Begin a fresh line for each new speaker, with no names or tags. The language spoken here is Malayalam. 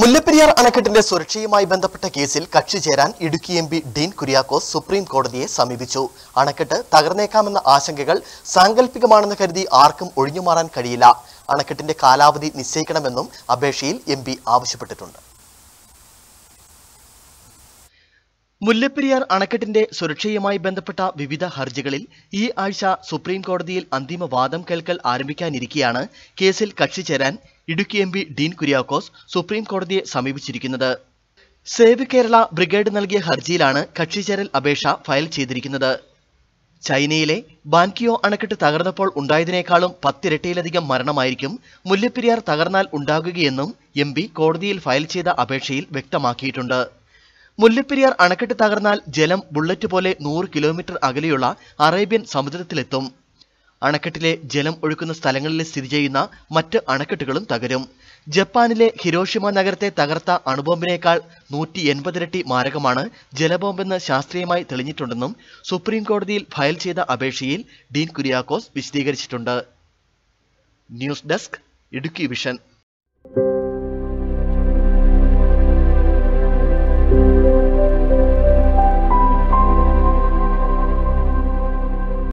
മുല്ലപ്പെരിയാർ അണക്കെട്ടിന്റെ സുരക്ഷയുമായി ബന്ധപ്പെട്ട കേസിൽ കക്ഷി ചേരാൻ Idukki M P Dean Kuriakose supreme കോടതിയെ സമീപിച്ചു അണക്കെട്ട് തകർന്നേക്കാമെന്ന ആശങ്കകൾ സാങ്കല്പികമാണെന്ന് കരുതി ആർക്കും ഒഴിഞ്ഞുമാറാൻ കഴിയില്ല അണക്കെട്ടിന്റെ കാലാവധി നിശ്ചയിക്കണമെന്നും അപേക്ഷയിൽ എം ആവശ്യപ്പെട്ടിട്ടുണ്ട് മുല്ലപ്പെരിയാർ അണക്കെട്ടിന്റെ സുരക്ഷയുമായി ബന്ധപ്പെട്ട വിവിധ ഹർജികളിൽ ഈ ആഴ്ച സുപ്രീം കോടതിയിൽ അന്തിമ വാദം കേൾക്കൽ ആരംഭിക്കാനിരിക്കെയാണ് കേസിൽ കക്ഷി ചേരാൻ ഇടുക്കി എം ഡീൻ കുര്യാക്കോസ് സുപ്രീം കോടതിയെ സമീപിച്ചിരിക്കുന്നത് സേവ് കേരള ബ്രിഗേഡ് നൽകിയ ഹർജിയിലാണ് കക്ഷി ചേരൽ അപേക്ഷ ഫയൽ ചെയ്തിരിക്കുന്നത് ചൈനയിലെ ബാൻകിയോ അണക്കെട്ട് തകർന്നപ്പോൾ ഉണ്ടായതിനേക്കാളും പത്തിരട്ടിയിലധികം മരണമായിരിക്കും മുല്ലപ്പെരിയാർ തകർന്നാൽ ഉണ്ടാകുകയെന്നും എം കോടതിയിൽ ഫയൽ ചെയ്ത അപേക്ഷയിൽ വ്യക്തമാക്കിയിട്ടുണ്ട് മുല്ലപ്പെരിയാർ അണക്കെട്ട് തകർന്നാൽ ജലം ബുള്ളറ്റ് പോലെ നൂറ് കിലോമീറ്റർ അകലെയുള്ള അറേബ്യൻ സമുദ്രത്തിലെത്തും അണക്കെട്ടിലെ ജലം ഒഴുക്കുന്ന സ്ഥലങ്ങളിൽ സ്ഥിതി ചെയ്യുന്ന മറ്റ് അണക്കെട്ടുകളും തകരും ജപ്പാനിലെ ഹിരോഷിമ നഗരത്തെ തകർത്ത അണുബോംബിനേക്കാൾ നൂറ്റി എൺപതിരട്ടി മാരകമാണ് ജലബോംബെന്ന് ശാസ്ത്രീയമായി തെളിഞ്ഞിട്ടുണ്ടെന്നും സുപ്രീം കോടതിയിൽ ഫയൽ ചെയ്ത അപേക്ഷയിൽ ഡീൻ കുര്യാക്കോസ് വിശദീകരിച്ചിട്ടുണ്ട് ന്യൂസ് ഡെസ്ക് ഇടുക്കി വിഷൻ